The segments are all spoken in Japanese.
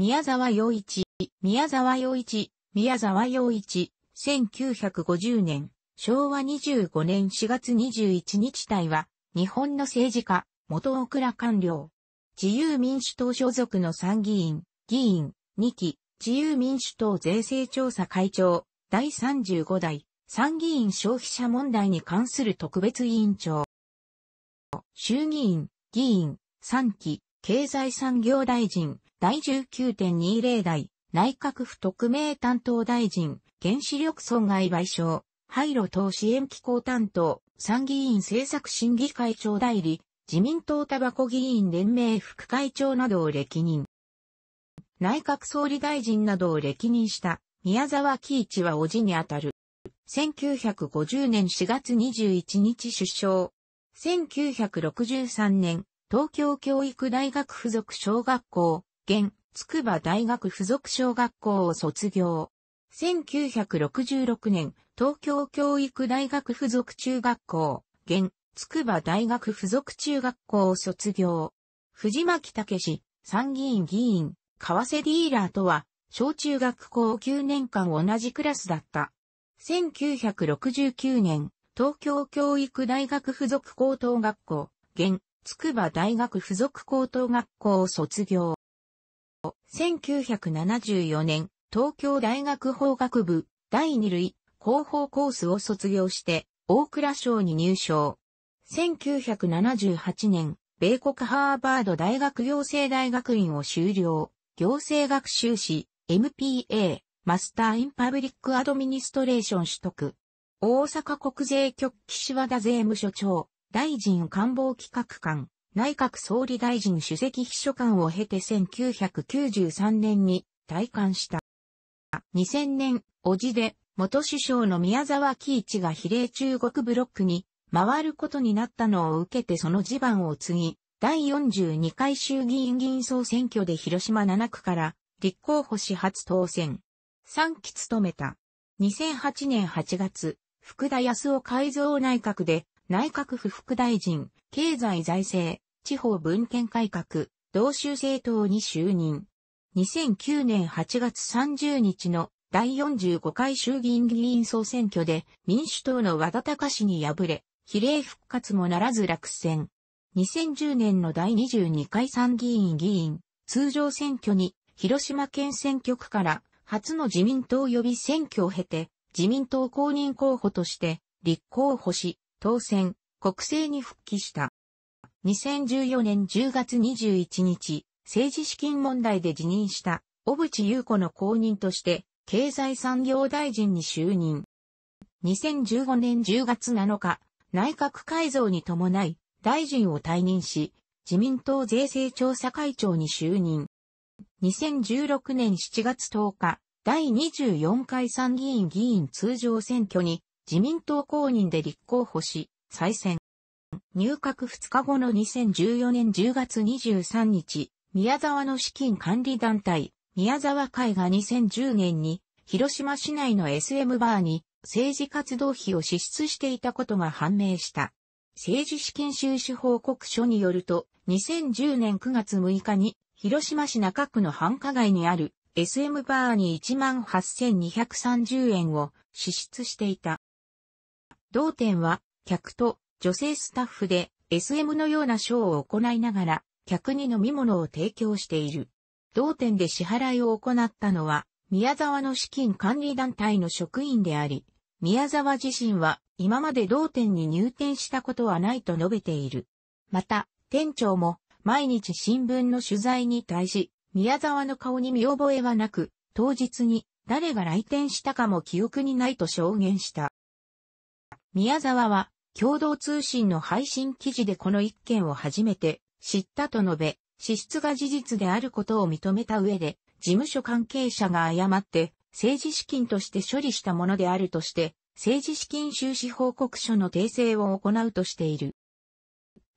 宮沢洋一、宮沢洋一、宮沢洋一、1950年、昭和25年4月21日隊は、日本の政治家、元大倉官僚。自由民主党所属の参議院、議員、2期、自由民主党税制調査会長、第35代、参議院消費者問題に関する特別委員長。衆議院、議員、3期、経済産業大臣、第19.20代、内閣府特命担当大臣、原子力損害賠償、廃炉等支援機構担当、参議院政策審議会長代理、自民党タバコ議員連盟副会長などを歴任。内閣総理大臣などを歴任した宮沢喜一は叔父にあたる。1950年4月21日出生。1963年、東京教育大学附属小学校、現、筑波大学附属小学校を卒業。1966年、東京教育大学附属中学校、現、筑波大学附属中学校を卒業。藤巻武参議院議員、為瀬ディーラーとは、小中学校9年間同じクラスだった。1969年、東京教育大学附属高等学校、現、筑波大学附属高等学校を卒業。1974年、東京大学法学部第2類広報コースを卒業して、大倉省に入省。1978年、米国ハーバード大学行政大学院を修了。行政学修士、MPA、マスターインパブリックアドミニストレーション取得。大阪国税局岸和田税務署長、大臣官房企画官、内閣総理大臣主席秘書官を経て1993年に退官した。2000年、おじで元首相の宮沢喜一が比例中国ブロックに回ることになったのを受けてその地盤を継ぎ、第42回衆議院議員総選挙で広島7区から立候補し初当選。3期務めた。2008年8月、福田康夫改造内閣で内閣府副大臣、経済財政、地方文献改革、同州政党に就任。2009年8月30日の第45回衆議院議員総選挙で民主党の和田隆氏に敗れ、比例復活もならず落選。2010年の第22回参議院議員通常選挙に広島県選挙区から初の自民党予備選挙を経て自民党公認候補として立候補し、当選、国政に復帰した。2014年10月21日、政治資金問題で辞任した小渕優子の後任として、経済産業大臣に就任。2015年10月7日、内閣改造に伴い、大臣を退任し、自民党税制調査会長に就任。2016年7月10日、第24回参議院議員通常選挙に自民党公認で立候補し、再選。入閣2日後の2014年10月23日、宮沢の資金管理団体、宮沢会が2010年に、広島市内の SM バーに政治活動費を支出していたことが判明した。政治資金収支報告書によると、2010年9月6日に、広島市中区の繁華街にある SM バーに18,230円を支出していた。同店は、客と女性スタッフで SM のようなショーを行いながら、客に飲み物を提供している。同店で支払いを行ったのは、宮沢の資金管理団体の職員であり、宮沢自身は今まで同店に入店したことはないと述べている。また、店長も毎日新聞の取材に対し、宮沢の顔に見覚えはなく、当日に誰が来店したかも記憶にないと証言した。宮沢は、共同通信の配信記事でこの一件を初めて知ったと述べ、支出が事実であることを認めた上で、事務所関係者が誤って政治資金として処理したものであるとして、政治資金収支報告書の訂正を行うとしている。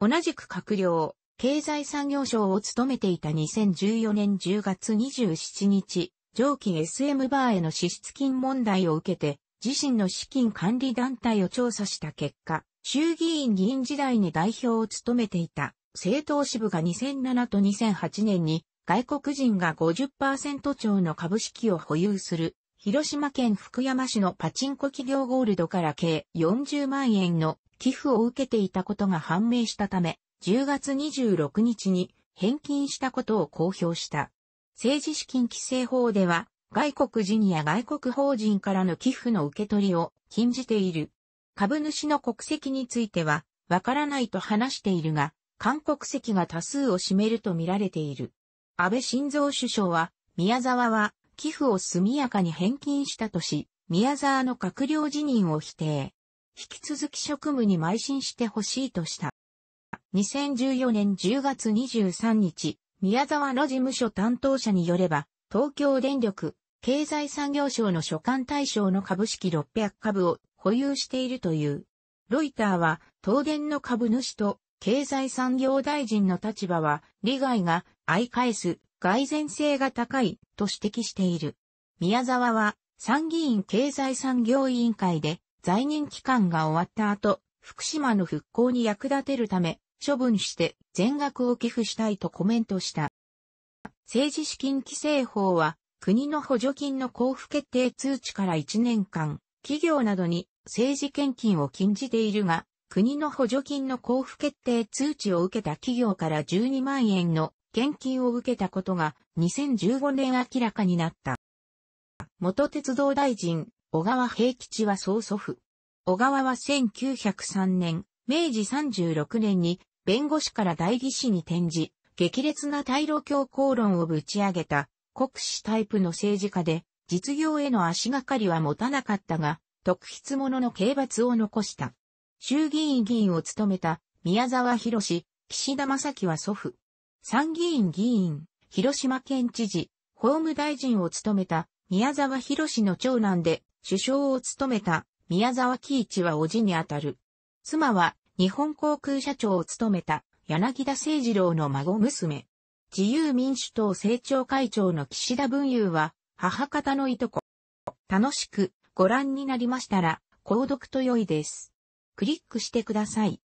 同じく閣僚、経済産業省を務めていた2014年10月27日、上記 SM バーへの支出金問題を受けて、自身の資金管理団体を調査した結果、衆議院議員時代に代表を務めていた政党支部が2007と2008年に外国人が50%超の株式を保有する広島県福山市のパチンコ企業ゴールドから計40万円の寄付を受けていたことが判明したため、10月26日に返金したことを公表した。政治資金規正法では、外国人や外国法人からの寄付の受け取りを禁じている。株主の国籍については、わからないと話しているが、韓国籍が多数を占めると見られている。安倍晋三首相は、宮沢は寄付を速やかに返金したとし、宮沢の閣僚辞任を否定。引き続き職務に邁進してほしいとした。2014年10月23日、宮沢の事務所担当者によれば、東京電力経済産業省の所管対象の株式600株を保有しているという。ロイターは、東電の株主と経済産業大臣の立場は、利害が相返す蓋然性が高いと指摘している。宮沢は、参議院経済産業委員会で在任期間が終わった後、福島の復興に役立てるため、処分して全額を寄付したいとコメントした。政治資金規正法は、国の補助金の交付決定通知から1年間、企業などに政治献金を禁じているが、国の補助金の交付決定通知を受けた企業から12万円の献金を受けたことが2015年明らかになった。元鉄道大臣、小川平吉は曽祖父。小川は1903年、明治36年に弁護士から代議士に転じ、激烈な退路教行論をぶち上げた国士タイプの政治家で、実業への足がかりは持たなかったが、特筆者の刑罰を残した。衆議院議員を務めた宮沢博士、岸田正樹は祖父。参議院議員、広島県知事、法務大臣を務めた宮沢博士の長男で首相を務めた宮沢喜一は叔父にあたる。妻は日本航空社長を務めた柳田誠二郎の孫娘。自由民主党政調会長の岸田文雄は、母方のいとこ。楽しくご覧になりましたら、購読と良いです。クリックしてください。